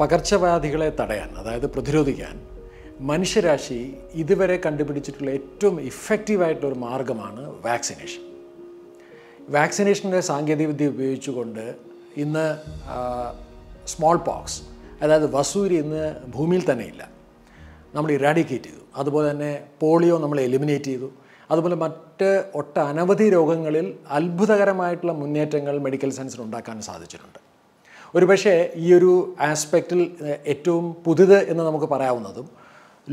പകർച്ചവ്യാധികളെ തടയാൻ അതായത് പ്രതിരോധിക്കാൻ മനുഷ്യരാശി ഇതുവരെ കണ്ടുപിടിച്ചിട്ടുള്ള ഏറ്റവും ഇഫക്റ്റീവായിട്ടുള്ള ഒരു മാർഗമാണ് വാക്സിനേഷൻ വാക്സിനേഷൻ്റെ സാങ്കേതികവിദ്യ ഉപയോഗിച്ചുകൊണ്ട് ഇന്ന് സ്മോൾ പോക്സ് അതായത് വസൂരി ഇന്ന് ഭൂമിയിൽ തന്നെ ഇല്ല നമ്മൾ ഇറാഡിക്കേറ്റ് ചെയ്തു അതുപോലെ തന്നെ പോളിയോ നമ്മൾ എലിമിനേറ്റ് ചെയ്തു അതുപോലെ മറ്റ് ഒട്ടനവധി രോഗങ്ങളിൽ അത്ഭുതകരമായിട്ടുള്ള മുന്നേറ്റങ്ങൾ മെഡിക്കൽ സയൻസിൽ ഉണ്ടാക്കാൻ സാധിച്ചിട്ടുണ്ട് ഒരുപക്ഷെ ഈ ഒരു ആസ്പെക്റ്റിൽ ഏറ്റവും പുതിയത് എന്ന് നമുക്ക് പറയാവുന്നതും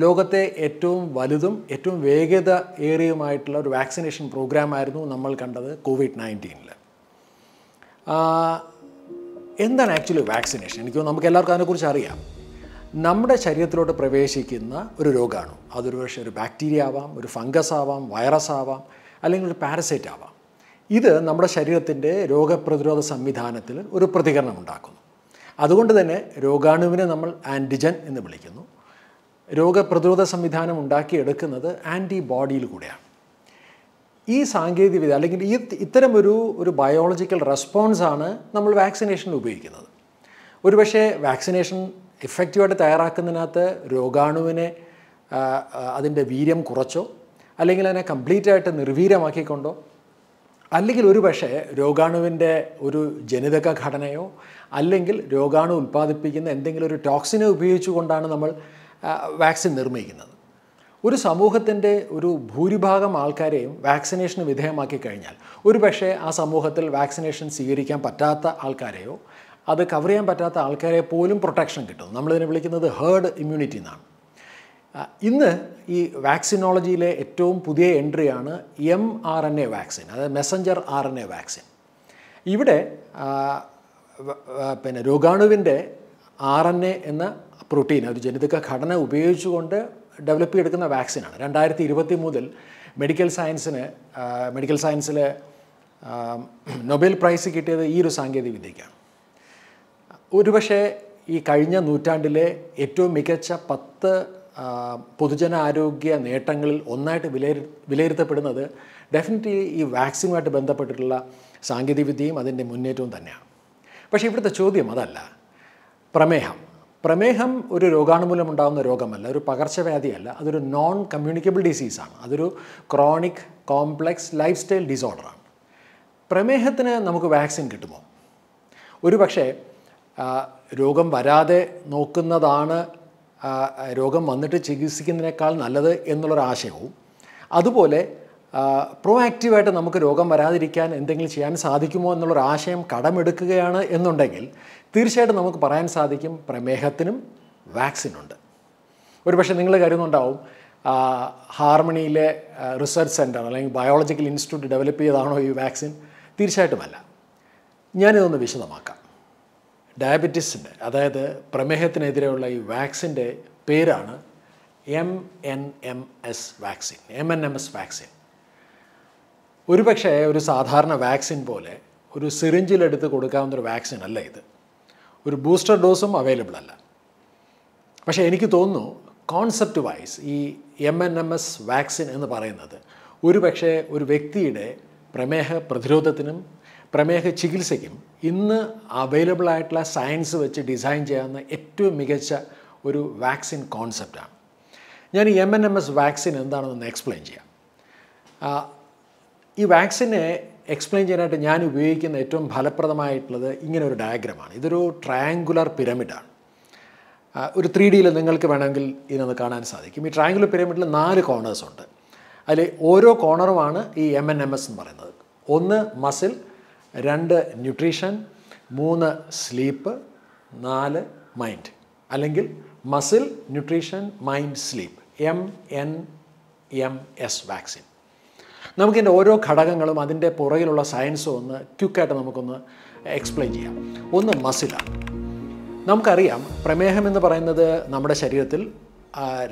ലോകത്തെ ഏറ്റവും വലുതും ഏറ്റവും വേഗത ഏറിയുമായിട്ടുള്ള ഒരു വാക്സിനേഷൻ പ്രോഗ്രാമായിരുന്നു നമ്മൾ കണ്ടത് കോവിഡ് നയൻറ്റീനിൽ എന്താണ് ആക്ച്വലി വാക്സിനേഷൻ എനിക്ക് നമുക്ക് എല്ലാവർക്കും അതിനെക്കുറിച്ച് അറിയാം നമ്മുടെ ശരീരത്തിലോട്ട് പ്രവേശിക്കുന്ന ഒരു രോഗമാണ് അതൊരു പക്ഷേ ഒരു ബാക്ടീരിയ ആവാം ഒരു ഫംഗസ് ആവാം വൈറസ് ആവാം അല്ലെങ്കിൽ ഒരു പാരസൈറ്റ് ആവാം ഇത് നമ്മുടെ ശരീരത്തിൻ്റെ രോഗപ്രതിരോധ സംവിധാനത്തിൽ ഒരു പ്രതികരണം ഉണ്ടാക്കുന്നു അതുകൊണ്ട് തന്നെ രോഗാണുവിനെ നമ്മൾ ആൻറ്റിജൻ എന്ന് വിളിക്കുന്നു രോഗപ്രതിരോധ സംവിധാനം ഉണ്ടാക്കിയെടുക്കുന്നത് ആൻറ്റിബോഡിയിൽ കൂടെയാണ് ഈ സാങ്കേതികവിദ്യ അല്ലെങ്കിൽ ഈ ഇത്തരം ഒരു ഒരു ബയോളജിക്കൽ റെസ്പോൺസാണ് നമ്മൾ വാക്സിനേഷനിൽ ഉപയോഗിക്കുന്നത് ഒരുപക്ഷെ വാക്സിനേഷൻ എഫക്റ്റീവായിട്ട് തയ്യാറാക്കുന്നതിനകത്ത് രോഗാണുവിനെ അതിൻ്റെ വീര്യം കുറച്ചോ അല്ലെങ്കിൽ അതിനെ കംപ്ലീറ്റ് ആയിട്ട് നിർവീര്യമാക്കിക്കൊണ്ടോ അല്ലെങ്കിൽ ഒരു പക്ഷേ രോഗാണുവിൻ്റെ ഒരു ജനിതക ഘടനയോ അല്ലെങ്കിൽ രോഗാണു ഉൽപ്പാദിപ്പിക്കുന്ന എന്തെങ്കിലും ഒരു ടോക്സിനെ ഉപയോഗിച്ചുകൊണ്ടാണ് നമ്മൾ വാക്സിൻ നിർമ്മിക്കുന്നത് ഒരു സമൂഹത്തിൻ്റെ ഒരു ഭൂരിഭാഗം ആൾക്കാരെയും വാക്സിനേഷന് വിധേയമാക്കി കഴിഞ്ഞാൽ ഒരു പക്ഷേ ആ സമൂഹത്തിൽ വാക്സിനേഷൻ സ്വീകരിക്കാൻ പറ്റാത്ത ആൾക്കാരെയോ അത് കവർ ചെയ്യാൻ പറ്റാത്ത ആൾക്കാരെ പോലും പ്രൊട്ടക്ഷൻ കിട്ടും നമ്മളിതിനെ വിളിക്കുന്നത് ഹേർഡ് ഇമ്മ്യൂണിറ്റി എന്നാണ് ഇന്ന് ഈ വാക്സിനോളജിയിലെ ഏറ്റവും പുതിയ എൻട്രിയാണ് M R N A vaccine അതായത് messenger R N A vaccine ഇവിടെ പിന്നെ രോഗാണുവിൻ്റെ ആർ എൻ എ എന്ന പ്രോട്ടീൻ അത് ജനിതക ഘടന ഉപയോഗിച്ചുകൊണ്ട് ഡെവലപ്പ് ചെയ്തെടുക്കുന്ന വാക്സിനാണ് രണ്ടായിരത്തി ഇരുപത്തി മുതൽ മെഡിക്കൽ സയൻസിന് മെഡിക്കൽ സയൻസിൽ നൊബേൽ പ്രൈസ് കിട്ടിയത് ഈ ഒരു സാങ്കേതിക വിദ്യയ്ക്കാണ് ഒരുപക്ഷെ ഈ കഴിഞ്ഞ നൂറ്റാണ്ടിലെ ഏറ്റവും മികച്ച പത്ത് പൊതുജനാരോഗ്യ നേട്ടങ്ങളിൽ ഒന്നായിട്ട് വിലയിരു വിലയിരുത്തപ്പെടുന്നത് ഡെഫിനറ്റ്ലി ഈ വാക്സിനുമായിട്ട് ബന്ധപ്പെട്ടിട്ടുള്ള സാങ്കേതികവിദ്യയും അതിൻ്റെ മുന്നേറ്റവും തന്നെയാണ് പക്ഷേ ഇവിടുത്തെ ചോദ്യം അതല്ല പ്രമേഹം പ്രമേഹം ഒരു രോഗാണുമൂലം ഉണ്ടാകുന്ന രോഗമല്ല ഒരു പകർച്ചവ്യാധിയല്ല അതൊരു നോൺ കമ്മ്യൂണിക്കബിൾ ഡിസീസാണ് അതൊരു ക്രോണിക് കോംപ്ലക്സ് ലൈഫ് സ്റ്റൈൽ ഡിസോർഡറാണ് പ്രമേഹത്തിന് നമുക്ക് വാക്സിൻ കിട്ടുമോ ഒരു പക്ഷേ രോഗം വരാതെ നോക്കുന്നതാണ് രോഗം വന്നിട്ട് ചികിത്സിക്കുന്നതിനേക്കാൾ നല്ലത് എന്നുള്ളൊരാശയവും അതുപോലെ പ്രോ ആക്റ്റീവായിട്ട് നമുക്ക് രോഗം വരാതിരിക്കാൻ എന്തെങ്കിലും ചെയ്യാൻ സാധിക്കുമോ എന്നുള്ളൊരു ആശയം കടമെടുക്കുകയാണ് എന്നുണ്ടെങ്കിൽ തീർച്ചയായിട്ടും നമുക്ക് പറയാൻ സാധിക്കും പ്രമേഹത്തിനും വാക്സിനുണ്ട് ഒരുപക്ഷെ നിങ്ങൾ കരുതുന്നുണ്ടാവും ഹാർമണിയിലെ റിസർച്ച് സെൻറ്റർ അല്ലെങ്കിൽ ബയോളജിക്കൽ ഇൻസ്റ്റിറ്റ്യൂട്ട് ഡെവലപ്പ് ചെയ്തതാണോ ഈ വാക്സിൻ തീർച്ചയായിട്ടുമല്ല ഞാനിതൊന്ന് വിശദമാക്കാം ഡയബറ്റീസിൻ്റെ അതായത് പ്രമേഹത്തിനെതിരെയുള്ള ഈ വാക്സിൻ്റെ പേരാണ് M N M S vaccine M N M S vaccine പക്ഷേ ഒരു സാധാരണ വാക്സിൻ പോലെ ഒരു സിറിഞ്ചിലെടുത്ത് കൊടുക്കാവുന്ന ഒരു വാക്സിൻ അല്ല ഇത് ഒരു ബൂസ്റ്റർ ഡോസും അവൈലബിൾ അല്ല പക്ഷേ എനിക്ക് തോന്നുന്നു കോൺസെപ്റ്റ് വൈസ് ഈ M N M S vaccine എന്ന് പറയുന്നത് ഒരുപക്ഷെ ഒരു വ്യക്തിയുടെ പ്രമേഹ പ്രതിരോധത്തിനും പ്രമേഹ ചികിത്സയ്ക്കും ഇന്ന് അവൈലബിൾ ആയിട്ടുള്ള സയൻസ് വെച്ച് ഡിസൈൻ ചെയ്യാവുന്ന ഏറ്റവും മികച്ച ഒരു വാക്സിൻ കോൺസെപ്റ്റാണ് ഞാൻ ഈ M N M S vaccine എന്താണെന്ന് എക്സ്പ്ലെയിൻ ചെയ്യാം ഈ വാക്സിനെ എക്സ്പ്ലെയിൻ ചെയ്യാനായിട്ട് ഞാൻ ഉപയോഗിക്കുന്ന ഏറ്റവും ഫലപ്രദമായിട്ടുള്ളത് ഇങ്ങനെ ഒരു ഡയഗ്രമാണ് ഇതൊരു ട്രയാങ്കുലർ പിരമിഡാണ് ഒരു ത്രീ ഡിയിൽ നിങ്ങൾക്ക് വേണമെങ്കിൽ ഇതിനൊന്ന് കാണാൻ സാധിക്കും ഈ ട്രയാങ്കുലർ പിരമിഡിൽ നാല് കോർണേഴ്സ് ഉണ്ട് അതിൽ ഓരോ കോർണറുമാണ് ഈ എം എൻ എം എസ് എന്ന് പറയുന്നത് ഒന്ന് മസിൽ രണ്ട് ന്യൂട്രീഷൻ മൂന്ന് സ്ലീപ്പ് നാല് മൈൻഡ് അല്ലെങ്കിൽ muscle nutrition mind sleep M N M S vaccine നമുക്കിതിൻ്റെ ഓരോ ഘടകങ്ങളും അതിൻ്റെ പുറകിലുള്ള സയൻസും ഒന്ന് ക്യുക്കായിട്ട് നമുക്കൊന്ന് എക്സ്പ്ലെയിൻ ചെയ്യാം ഒന്ന് മസിലാണ് നമുക്കറിയാം പ്രമേഹം എന്ന് പറയുന്നത് നമ്മുടെ ശരീരത്തിൽ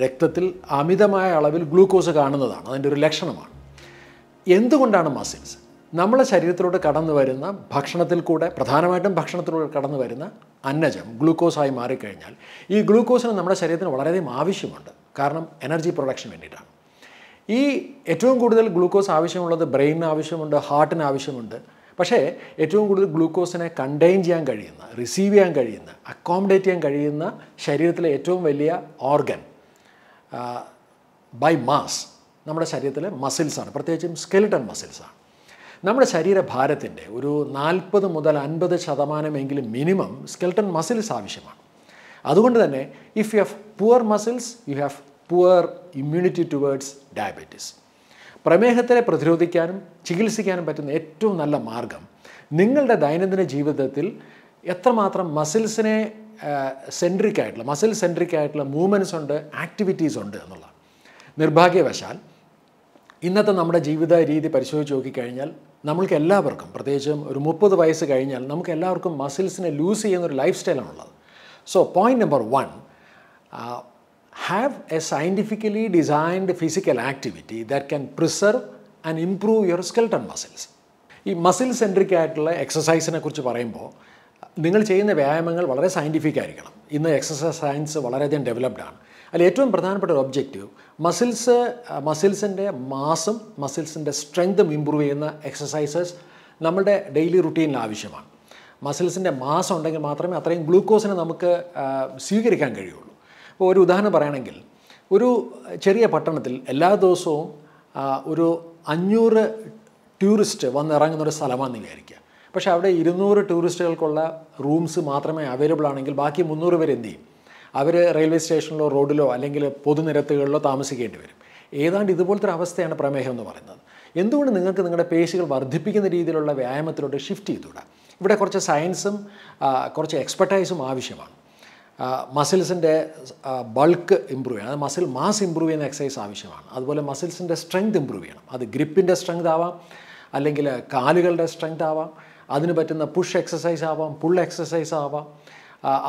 രക്തത്തിൽ അമിതമായ അളവിൽ ഗ്ലൂക്കോസ് കാണുന്നതാണ് അതിൻ്റെ ഒരു ലക്ഷണമാണ് എന്തുകൊണ്ടാണ് മസിൽസ് നമ്മളെ ശരീരത്തിലൂടെ കടന്നു വരുന്ന ഭക്ഷണത്തിൽ കൂടെ പ്രധാനമായിട്ടും ഭക്ഷണത്തിലൂടെ കടന്നു വരുന്ന അന്നജം ഗ്ലൂക്കോസായി മാറിക്കഴിഞ്ഞാൽ ഈ ഗ്ലൂക്കോസിന് നമ്മുടെ ശരീരത്തിന് വളരെയധികം ആവശ്യമുണ്ട് കാരണം എനർജി പ്രൊഡക്ഷൻ വേണ്ടിയിട്ടാണ് ഈ ഏറ്റവും കൂടുതൽ ഗ്ലൂക്കോസ് ആവശ്യമുള്ളത് ബ്രെയിനിന് ആവശ്യമുണ്ട് ഹാർട്ടിന് ആവശ്യമുണ്ട് പക്ഷേ ഏറ്റവും കൂടുതൽ ഗ്ലൂക്കോസിനെ കണ്ടെയ്ൻ ചെയ്യാൻ കഴിയുന്ന റിസീവ് ചെയ്യാൻ കഴിയുന്ന അക്കോമഡേറ്റ് ചെയ്യാൻ കഴിയുന്ന ശരീരത്തിലെ ഏറ്റവും വലിയ ഓർഗൻ ബൈ മാസ് നമ്മുടെ ശരീരത്തിലെ മസിൽസാണ് പ്രത്യേകിച്ചും സ്കെലിട്ടൺ മസിൽസാണ് നമ്മുടെ ശരീരഭാരത്തിൻ്റെ ഒരു നാൽപ്പത് മുതൽ അൻപത് ശതമാനമെങ്കിലും മിനിമം സ്കെൽട്ടൺ മസിൽസ് ആവശ്യമാണ് അതുകൊണ്ട് തന്നെ if you have poor muscles you have poor immunity towards diabetes പ്രമേഹത്തിനെ പ്രതിരോധിക്കാനും ചികിത്സിക്കാനും പറ്റുന്ന ഏറ്റവും നല്ല മാർഗം നിങ്ങളുടെ ദൈനംദിന ജീവിതത്തിൽ എത്രമാത്രം മസിൽസിനെ സെൻട്രിക് ആയിട്ടുള്ള മസിൽ സെൻട്രിക് ആയിട്ടുള്ള മൂവ്മെൻറ്റ്സ് ഉണ്ട് ആക്ടിവിറ്റീസ് ഉണ്ട് എന്നുള്ള നിർഭാഗ്യവശാൽ ഇന്നത്തെ നമ്മുടെ ജീവിത രീതി പരിശോധിച്ച് നോക്കിക്കഴിഞ്ഞാൽ നമ്മൾക്ക് എല്ലാവർക്കും പ്രത്യേകിച്ചും ഒരു മുപ്പത് വയസ്സ് കഴിഞ്ഞാൽ നമുക്ക് എല്ലാവർക്കും മസിൽസിനെ ലൂസ് ചെയ്യുന്ന ഒരു ലൈഫ് സ്റ്റൈലാണുള്ളത് so point number one have a scientifically designed physical activity that can preserve and improve your skeleton muscles ഈ മസിൽ സെൻട്രിക് ആയിട്ടുള്ള എക്സസൈസിനെ കുറിച്ച് പറയുമ്പോൾ നിങ്ങൾ ചെയ്യുന്ന വ്യായാമങ്ങൾ വളരെ സയൻറ്റിഫിക് ആയിരിക്കണം ഇന്ന് എക്സസൈസ് സയൻസ് വളരെയധികം ഡെവലപ്ഡ് ആണ് അതിൽ ഏറ്റവും പ്രധാനപ്പെട്ട ഒരു ഒബ്ജക്റ്റീവ് മസിൽസ് മസിൽസിൻ്റെ മാസും മസിൽസിൻ്റെ സ്ട്രെങ്തും ഇമ്പ്രൂവ് ചെയ്യുന്ന എക്സസൈസസ് നമ്മുടെ ഡെയിലി റുട്ടീനിൽ ആവശ്യമാണ് മസിൽസിൻ്റെ മാസം ഉണ്ടെങ്കിൽ മാത്രമേ അത്രയും ഗ്ലൂക്കോസിനെ നമുക്ക് സ്വീകരിക്കാൻ കഴിയുള്ളൂ ഇപ്പോൾ ഒരു ഉദാഹരണം പറയുകയാണെങ്കിൽ ഒരു ചെറിയ പട്ടണത്തിൽ എല്ലാ ദിവസവും ഒരു അഞ്ഞൂറ് ടൂറിസ്റ്റ് വന്നിറങ്ങുന്ന ഒരു സ്ഥലമാണെന്ന് വിചാരിക്കുക പക്ഷേ അവിടെ ഇരുന്നൂറ് ടൂറിസ്റ്റുകൾക്കുള്ള റൂംസ് മാത്രമേ അവൈലബിൾ ആണെങ്കിൽ ബാക്കി മുന്നൂറ് പേര് എന്ത് ചെയ്യും അവർ റെയിൽവേ സ്റ്റേഷനിലോ റോഡിലോ അല്ലെങ്കിൽ പൊതുനിരത്തുകളിലോ താമസിക്കേണ്ടി വരും ഏതാണ്ട് ഇതുപോലത്തെ ഒരു അവസ്ഥയാണ് പ്രമേഹം എന്ന് പറയുന്നത് എന്തുകൊണ്ട് നിങ്ങൾക്ക് നിങ്ങളുടെ പേശികൾ വർദ്ധിപ്പിക്കുന്ന രീതിയിലുള്ള വ്യായാമത്തിലോട്ട് ഷിഫ്റ്റ് ചെയ്തുകൂടാ ഇവിടെ കുറച്ച് സയൻസും കുറച്ച് എക്സ്പെർട്ടൈസും ആവശ്യമാണ് മസിൽസിൻ്റെ ബൾക്ക് ഇമ്പ്രൂവ് ചെയ്യണം അത് മസിൽ മാസ് ഇമ്പ്രൂവ് ചെയ്യുന്ന എക്സസൈസ് ആവശ്യമാണ് അതുപോലെ മസിൽസിൻ്റെ സ്ട്രെങ്ത് ഇമ്പ്രൂവ് ചെയ്യണം അത് ഗ്രിപ്പിൻ്റെ സ്ട്രെങ്ത് ആവാം അല്ലെങ്കിൽ കാലുകളുടെ സ്ട്രെങ്ത് ആവാം അതിന് പറ്റുന്ന പുഷ് എക്സസൈസ് ആവാം പുൾ എക്സസൈസ് ആവാം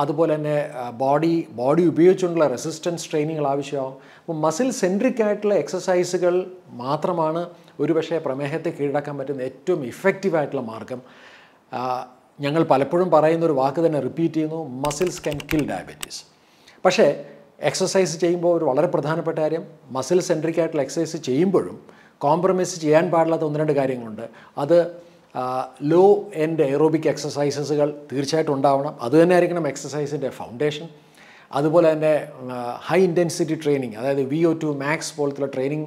അതുപോലെ തന്നെ ബോഡി ബോഡി ഉപയോഗിച്ചുകൊണ്ടുള്ള റെസിസ്റ്റൻസ് ട്രെയിനിങ്ങൾ ആവശ്യമാവും അപ്പോൾ മസിൽ സെൻട്രിക് ആയിട്ടുള്ള എക്സസൈസുകൾ മാത്രമാണ് ഒരുപക്ഷെ പ്രമേഹത്തെ കീഴടക്കാൻ പറ്റുന്ന ഏറ്റവും ഇഫക്റ്റീവായിട്ടുള്ള മാർഗം ഞങ്ങൾ പലപ്പോഴും പറയുന്ന ഒരു വാക്ക് തന്നെ റിപ്പീറ്റ് ചെയ്യുന്നു മസിൽസ് ക്യാൻ കിൽ ഡയബറ്റീസ് പക്ഷേ എക്സസൈസ് ചെയ്യുമ്പോൾ ഒരു വളരെ പ്രധാനപ്പെട്ട കാര്യം മസിൽ സെൻട്രിക് ആയിട്ടുള്ള എക്സസൈസ് ചെയ്യുമ്പോഴും കോംപ്രമൈസ് ചെയ്യാൻ പാടില്ലാത്ത ഒന്ന് രണ്ട് കാര്യങ്ങളുണ്ട് അത് ലോ എൻഡ് എയറോബിക് എക്സസൈസസുകൾ തീർച്ചയായിട്ടും ഉണ്ടാവണം ആയിരിക്കണം എക്സസൈസിൻ്റെ ഫൗണ്ടേഷൻ അതുപോലെ തന്നെ ഹൈ ഇൻറ്റൻസിറ്റി ട്രെയിനിങ് അതായത് വി ഒ ടു മാക്സ് പോലത്തുള്ള ട്രെയിനിങ്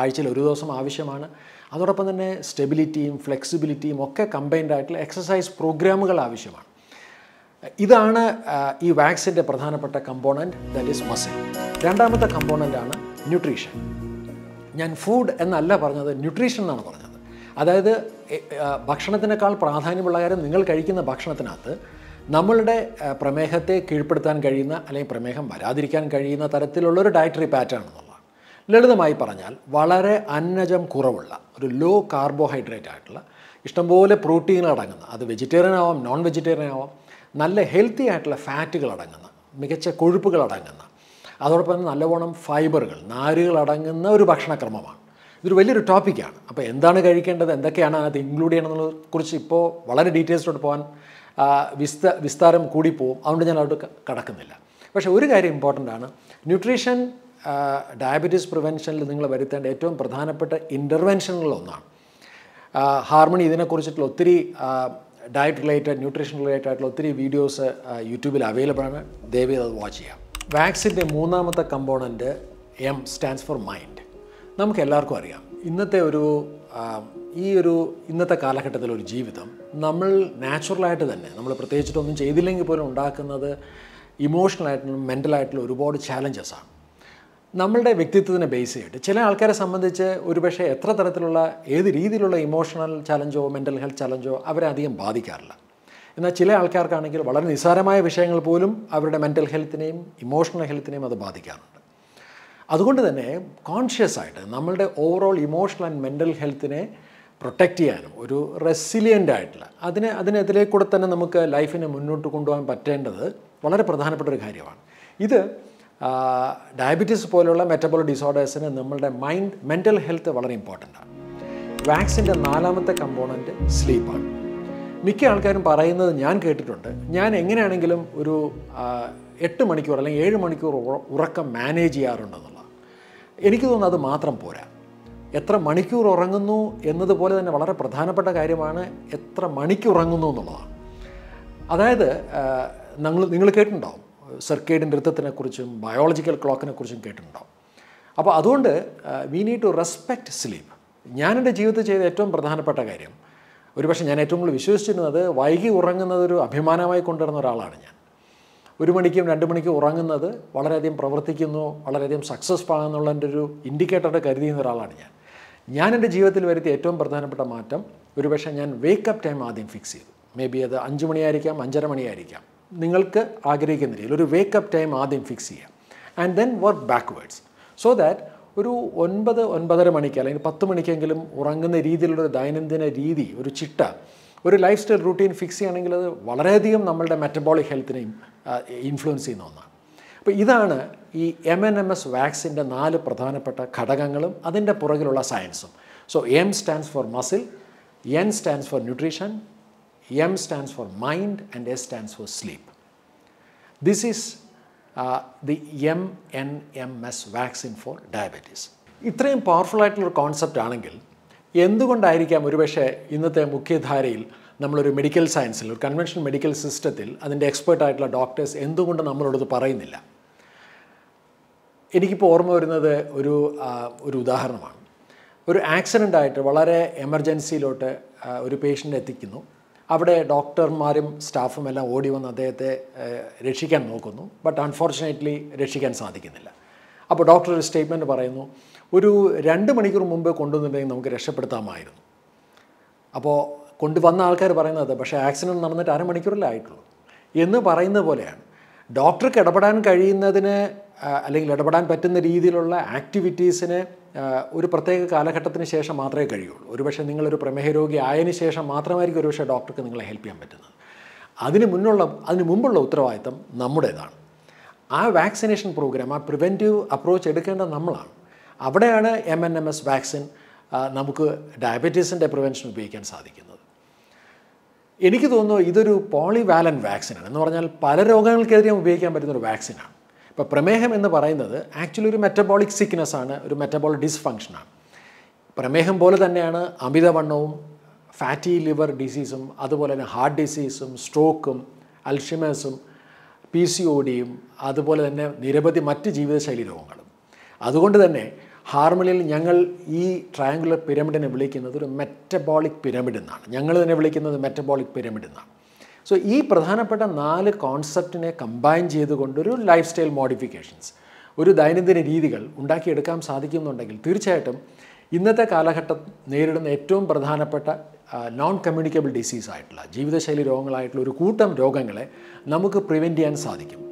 ആഴ്ചയിൽ ഒരു ദിവസം ആവശ്യമാണ് അതോടൊപ്പം തന്നെ സ്റ്റെബിലിറ്റിയും ഫ്ലെക്സിബിലിറ്റിയും ഒക്കെ കമ്പൈൻഡ് ആയിട്ടുള്ള എക്സസൈസ് പ്രോഗ്രാമുകൾ ആവശ്യമാണ് ഇതാണ് ഈ വാക്സിൻ്റെ പ്രധാനപ്പെട്ട കമ്പോണൻറ്റ് ദാറ്റ് ഈസ് മസിൽ രണ്ടാമത്തെ കമ്പോണൻ്റാണ് ന്യൂട്രീഷൻ ഞാൻ ഫുഡ് എന്നല്ല പറഞ്ഞത് ന്യൂട്രീഷൻ എന്നാണ് പറഞ്ഞത് അതായത് ഭക്ഷണത്തിനേക്കാൾ പ്രാധാന്യമുള്ള കാര്യം നിങ്ങൾ കഴിക്കുന്ന ഭക്ഷണത്തിനകത്ത് നമ്മളുടെ പ്രമേഹത്തെ കീഴ്പ്പെടുത്താൻ കഴിയുന്ന അല്ലെങ്കിൽ പ്രമേഹം വരാതിരിക്കാൻ കഴിയുന്ന തരത്തിലുള്ള ഒരു ഡയറ്ററി പാറ്റേൺ എന്നുള്ളത് ലളിതമായി പറഞ്ഞാൽ വളരെ അന്നജം കുറവുള്ള ഒരു ലോ കാർബോഹൈഡ്രേറ്റ് ആയിട്ടുള്ള ഇഷ്ടംപോലെ പ്രോട്ടീൻ അടങ്ങുന്ന അത് വെജിറ്റേറിയൻ ആവാം നോൺ വെജിറ്റേറിയൻ ആവാം നല്ല ഹെൽത്തി ആയിട്ടുള്ള ഫാറ്റുകൾ അടങ്ങുന്ന മികച്ച കൊഴുപ്പുകൾ അടങ്ങുന്ന അതോടൊപ്പം തന്നെ നല്ലവണ്ണം ഫൈബറുകൾ നാരുകൾ അടങ്ങുന്ന ഒരു ഭക്ഷണക്രമമാണ് ഇതൊരു വലിയൊരു ടോപ്പിക്കാണ് അപ്പോൾ എന്താണ് കഴിക്കേണ്ടത് എന്തൊക്കെയാണ് അതിനകത്ത് ഇൻക്ലൂഡ് ചെയ്യണമെന്നുള്ള കുറിച്ച് ഇപ്പോൾ വളരെ ഡീറ്റെയിൽസിലോട്ട് പോകാൻ വിസ്ത വിസ്താരം പോകും അതുകൊണ്ട് ഞാൻ അവിടെ കടക്കുന്നില്ല പക്ഷേ ഒരു കാര്യം ഇമ്പോർട്ടൻ്റ് ആണ് ന്യൂട്രീഷൻ ഡയബറ്റീസ് പ്രിവെൻഷനിൽ നിങ്ങൾ വരുത്തേണ്ട ഏറ്റവും പ്രധാനപ്പെട്ട ഇൻ്റർവെൻഷനുകളൊന്നാണ് ഹാർമണി ഇതിനെക്കുറിച്ചിട്ടുള്ള ഒത്തിരി ഡയറ്റ് റിലേറ്റഡ് ന്യൂട്രീഷൻ റിലേറ്റഡ് ആയിട്ടുള്ള ഒത്തിരി വീഡിയോസ് യൂട്യൂബിൽ അവൈലബിൾ ആണ് ദയവി അത് വാച്ച് ചെയ്യാം വാക്സിൻ്റെ മൂന്നാമത്തെ component M stands for mind നമുക്ക് എല്ലാവർക്കും അറിയാം ഇന്നത്തെ ഒരു ഈ ഒരു ഇന്നത്തെ കാലഘട്ടത്തിലെ ഒരു ജീവിതം നമ്മൾ നാച്ചുറലായിട്ട് തന്നെ നമ്മൾ പ്രത്യേകിച്ചിട്ടൊന്നും ചെയ്തില്ലെങ്കിൽ പോലും ഉണ്ടാക്കുന്നത് ഇമോഷണലായിട്ടുള്ള മെൻ്റലായിട്ടുള്ള ഒരുപാട് ആണ് നമ്മളുടെ വ്യക്തിത്വത്തിനെ ബേസ് ചെയ്തിട്ട് ചില ആൾക്കാരെ സംബന്ധിച്ച് ഒരുപക്ഷെ എത്ര തരത്തിലുള്ള ഏത് രീതിയിലുള്ള ഇമോഷണൽ ചലഞ്ചോ മെൻ്റൽ ഹെൽത്ത് ചലഞ്ചോ അവരെ അധികം ബാധിക്കാറില്ല എന്നാൽ ചില ആൾക്കാർക്കാണെങ്കിൽ വളരെ നിസ്സാരമായ വിഷയങ്ങൾ പോലും അവരുടെ മെൻ്റൽ ഹെൽത്തിനെയും ഇമോഷണൽ ഹെൽത്തിനെയും അത് ബാധിക്കാറുണ്ട് അതുകൊണ്ട് തന്നെ കോൺഷ്യസ് ആയിട്ട് നമ്മളുടെ ഓവറോൾ ഇമോഷണൽ ആൻഡ് മെൻ്റൽ ഹെൽത്തിനെ പ്രൊട്ടക്റ്റ് ചെയ്യാനും ഒരു റെസിലിയൻ്റ് ആയിട്ടുള്ള അതിന് അതിനെതിരെ കൂടെ തന്നെ നമുക്ക് ലൈഫിനെ മുന്നോട്ട് കൊണ്ടുപോകാൻ പറ്റേണ്ടത് വളരെ പ്രധാനപ്പെട്ട ഒരു കാര്യമാണ് ഇത് ഡയബറ്റീസ് പോലുള്ള മെറ്റബോളിക് ഡിസോർഡേഴ്സിന് നമ്മളുടെ മൈൻഡ് മെൻ്റൽ ഹെൽത്ത് വളരെ ഇമ്പോർട്ടൻ്റ് ആണ് വാക്സിൻ്റെ നാലാമത്തെ കമ്പോണൻറ്റ് സ്ലീപ്പാണ് മിക്ക ആൾക്കാരും പറയുന്നത് ഞാൻ കേട്ടിട്ടുണ്ട് ഞാൻ എങ്ങനെയാണെങ്കിലും ഒരു എട്ട് മണിക്കൂർ അല്ലെങ്കിൽ ഏഴ് മണിക്കൂർ ഉറക്കം മാനേജ് ചെയ്യാറുണ്ടെന്നുള്ള എനിക്ക് തോന്നുന്നു അത് മാത്രം പോരാ എത്ര മണിക്കൂർ ഉറങ്ങുന്നു എന്നതുപോലെ തന്നെ വളരെ പ്രധാനപ്പെട്ട കാര്യമാണ് എത്ര മണിക്കൂർ ഉറങ്ങുന്നു എന്നുള്ളതാണ് അതായത് നിങ്ങൾ നിങ്ങൾ കേട്ടിട്ടുണ്ടാവും നൃത്തത്തിനെ കുറിച്ചും ബയോളജിക്കൽ ക്ലോക്കിനെ കുറിച്ചും കേട്ടിട്ടുണ്ടാവും അപ്പോൾ അതുകൊണ്ട് we need to respect sleep ഞാനെൻ്റെ ജീവിതത്തിൽ ചെയ്ത ഏറ്റവും പ്രധാനപ്പെട്ട കാര്യം ഒരുപക്ഷെ ഞാൻ ഏറ്റവും കൂടുതൽ വിശ്വസിച്ചിരുന്നത് വൈകി ഉറങ്ങുന്നത് ഒരു അഭിമാനമായി കൊണ്ടുവരുന്ന ഒരാളാണ് ഞാൻ ഒരു മണിക്കും രണ്ട് മണിക്കും ഉറങ്ങുന്നത് വളരെയധികം പ്രവർത്തിക്കുന്നു വളരെയധികം സക്സസ്ഫുൾ എൻ്റെ ഒരു ഇൻഡിക്കേറ്റർ കരുതിയുന്ന ഒരാളാണ് ഞാൻ ഞാൻ എൻ്റെ ജീവിതത്തിൽ വരുത്തിയ ഏറ്റവും പ്രധാനപ്പെട്ട മാറ്റം ഒരുപക്ഷെ ഞാൻ വേക്കപ്പ് ടൈം ആദ്യം ഫിക്സ് ചെയ്തു മേ ബി അത് അഞ്ച് മണിയായിരിക്കാം അഞ്ചര മണിയായിരിക്കാം നിങ്ങൾക്ക് ആഗ്രഹിക്കുന്ന രീതിയിൽ ഒരു വേക്കപ്പ് ടൈം ആദ്യം ഫിക്സ് ചെയ്യാം and then work backwards so that ഒരു ഒൻപത് ഒൻപതര മണിക്ക് അല്ലെങ്കിൽ പത്ത് മണിക്കെങ്കിലും ഉറങ്ങുന്ന രീതിയിലുള്ള ഒരു ദൈനംദിന രീതി ഒരു ചിട്ട ഒരു ലൈഫ് സ്റ്റൈൽ റൂട്ടീൻ ഫിക്സ് ചെയ്യുകയാണെങ്കിൽ അത് വളരെയധികം നമ്മളുടെ മെറ്റബോളിക് ഹെൽത്തിനെയും ഇൻഫ്ലുവൻസ് ചെയ്യുന്ന ഒന്നാണ് അപ്പോൾ ഇതാണ് ഈ എം എൻ എം എസ് വാക്സിൻ്റെ നാല് പ്രധാനപ്പെട്ട ഘടകങ്ങളും അതിൻ്റെ പുറകിലുള്ള സയൻസും so M stands for muscle N stands for nutrition M stands for mind and S stands for sleep. This is uh, the MNMS vaccine for diabetes ഇത്രയും പവർഫുൾ ആയിട്ടുള്ളൊരു concept ആണെങ്കിൽ എന്തുകൊണ്ടായിരിക്കാം ഒരുപക്ഷെ ഇന്നത്തെ മുഖ്യധാരയിൽ നമ്മളൊരു മെഡിക്കൽ സയൻസിൽ ഒരു കൺവെൻഷണൽ മെഡിക്കൽ സിസ്റ്റത്തിൽ അതിൻ്റെ എക്സ്പേർട്ട് ആയിട്ടുള്ള ഡോക്ടേഴ്സ് എന്തുകൊണ്ട് നമ്മളോടത് പറയുന്നില്ല എനിക്കിപ്പോൾ ഓർമ്മ വരുന്നത് ഒരു ഒരു ഉദാഹരണമാണ് ഒരു ആക്സിഡൻ്റ് ആയിട്ട് വളരെ എമർജൻസിയിലോട്ട് ഒരു പേഷ്യൻ്റ് എത്തിക്കുന്നു അവിടെ ഡോക്ടർമാരും സ്റ്റാഫും എല്ലാം ഓടി വന്ന് അദ്ദേഹത്തെ രക്ഷിക്കാൻ നോക്കുന്നു ബട്ട് അൺഫോർച്ചുനേറ്റ്ലി രക്ഷിക്കാൻ സാധിക്കുന്നില്ല അപ്പോൾ ഡോക്ടർ ഒരു സ്റ്റേറ്റ്മെൻറ്റ് പറയുന്നു ഒരു രണ്ട് മണിക്കൂർ മുമ്പ് കൊണ്ടുവന്നിട്ടുണ്ടെങ്കിൽ നമുക്ക് രക്ഷപ്പെടുത്താമായിരുന്നു അപ്പോൾ കൊണ്ടുവന്ന ആൾക്കാർ പറയുന്നത് പക്ഷേ ആക്സിഡൻറ്റ് നടന്നിട്ട് അരമണിക്കൂറിലേ ആയിട്ടുള്ളൂ എന്ന് പറയുന്ന പോലെയാണ് ഡോക്ടർക്ക് ഇടപെടാൻ കഴിയുന്നതിന് അല്ലെങ്കിൽ ഇടപെടാൻ പറ്റുന്ന രീതിയിലുള്ള ആക്ടിവിറ്റീസിന് ഒരു പ്രത്യേക കാലഘട്ടത്തിന് ശേഷം മാത്രമേ കഴിയുള്ളൂ ഒരുപക്ഷെ നിങ്ങളൊരു പ്രമേഹ രോഗി ആയതിനു ശേഷം മാത്രമായിരിക്കും ഒരുപക്ഷെ ഡോക്ടർക്ക് നിങ്ങളെ ഹെൽപ്പ് ചെയ്യാൻ പറ്റുന്നത് അതിന് മുന്നുള്ള അതിന് മുമ്പുള്ള ഉത്തരവാദിത്തം നമ്മുടേതാണ് ആ വാക്സിനേഷൻ പ്രോഗ്രാം ആ പ്രിവെൻറ്റീവ് അപ്രോച്ച് എടുക്കേണ്ടത് നമ്മളാണ് അവിടെയാണ് M N M S vaccine നമുക്ക് ഡയബറ്റീസിൻ്റെ പ്രിവെൻഷൻ ഉപയോഗിക്കാൻ സാധിക്കുന്നത് എനിക്ക് തോന്നുന്നു ഇതൊരു പോളിവാലൻ വാക്സിനാണ് എന്ന് പറഞ്ഞാൽ പല രോഗങ്ങൾക്കെതിരെയും ഉപയോഗിക്കാൻ പറ്റുന്ന ഒരു വാക്സിനാണ് ഇപ്പോൾ പ്രമേഹം എന്ന് പറയുന്നത് ആക്ച്വലി ഒരു മെറ്റബോളിക് സിക്നസ് ആണ് ഒരു മെറ്റബോളിക് ഡിസ്ഫങ്ഷനാണ് പ്രമേഹം പോലെ തന്നെയാണ് അമിതവണ്ണവും ഫാറ്റി ലിവർ ഡിസീസും അതുപോലെ തന്നെ ഹാർട്ട് ഡിസീസും സ്ട്രോക്കും അൽഷിമേഴ്സും പി സി ഒ ഡിയും അതുപോലെ തന്നെ നിരവധി മറ്റ് ജീവിതശൈലി രോഗങ്ങളും അതുകൊണ്ട് തന്നെ ഹാർമണിയിൽ ഞങ്ങൾ ഈ ട്രയാങ്കുലർ പിരമിഡിനെ വിളിക്കുന്നത് ഒരു മെറ്റബോളിക് പിരമിഡ് എന്നാണ് ഞങ്ങൾ തന്നെ വിളിക്കുന്നത് മെറ്റബോളിക് പിരമിഡ് എന്നാണ് സോ ഈ പ്രധാനപ്പെട്ട നാല് കോൺസെപ്റ്റിനെ കമ്പൈൻ ചെയ്തുകൊണ്ടൊരു ലൈഫ് സ്റ്റൈൽ മോഡിഫിക്കേഷൻസ് ഒരു ദൈനംദിന രീതികൾ ഉണ്ടാക്കിയെടുക്കാൻ സാധിക്കുന്നുണ്ടെങ്കിൽ തീർച്ചയായിട്ടും ഇന്നത്തെ കാലഘട്ടം നേരിടുന്ന ഏറ്റവും പ്രധാനപ്പെട്ട നോൺ കമ്മ്യൂണിക്കബിൾ ഡിസീസായിട്ടുള്ള ജീവിതശൈലി രോഗങ്ങളായിട്ടുള്ള ഒരു കൂട്ടം രോഗങ്ങളെ നമുക്ക് പ്രിവെൻറ്റ് ചെയ്യാൻ സാധിക്കും